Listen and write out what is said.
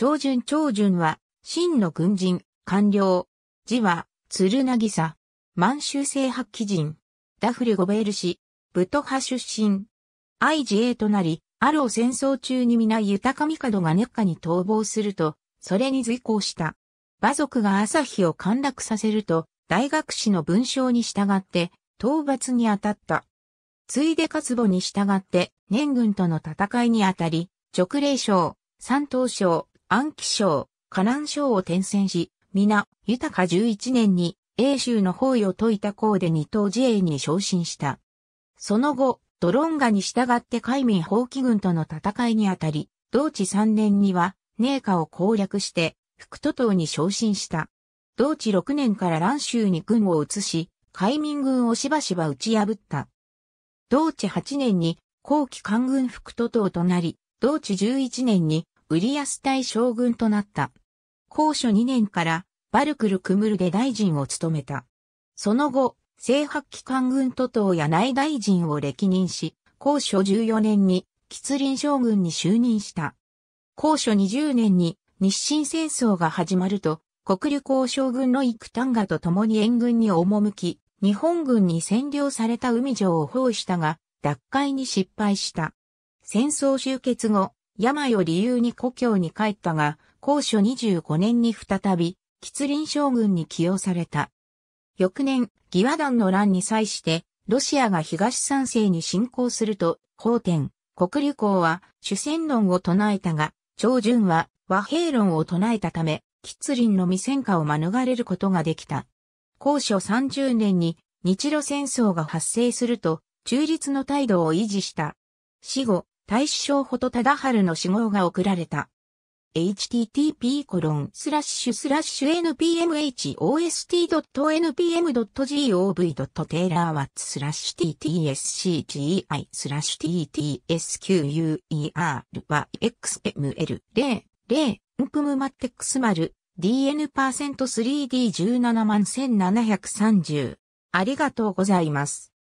長順長順は、真の軍人、官僚。字は、鶴なぎさ。満州制発起人。ダフル・ゴベール氏、ブト派出身。愛自衛となり、アロー戦争中に皆豊帝が熱火に逃亡すると、それに随行した。馬族が朝日を陥落させると、大学士の文章に従って、討伐に当たった。ついで活母に従って、年軍との戦いにあたり、直令省、三等省、安徽省、河南省を転戦し、皆、豊か11年に、英州の包囲を解いた功で二等自衛に昇進した。その後、ドロンガに従って海民放棄軍との戦いにあたり、同治3年には、寧夏を攻略して、副都島に昇進した。同治6年から蘭州に軍を移し、海民軍をしばしば打ち破った。同治8年に、後期官軍副都島となり、同治11年に、ウリアス対将軍となった。高所2年からバルクルクムルで大臣を務めた。その後、聖白機関軍都党や内大臣を歴任し、高所14年に吉林将軍に就任した。高所20年に日清戦争が始まると、国力。行将軍の幾丹賀と共に援軍に赴き、日本軍に占領された海城を包囲したが、奪回に失敗した。戦争終結後、病を理由に故郷に帰ったが、高所25年に再び、吉林将軍に起用された。翌年、義和団の乱に際して、ロシアが東三世に侵攻すると、法典、国流公は主戦論を唱えたが、長順は和平論を唱えたため、吉林の未戦火を免れることができた。高所30年に日露戦争が発生すると、中立の態度を維持した。死後、対象匠ほと忠春の死号が送られた。http://npmhost.npm.gov.taylorwatts/ttscgi コロンススララッッシシュュスラッシュ ttsqueryxml0 0ンプムマッテックスマル dn%3d17 万1730ありがとうございます。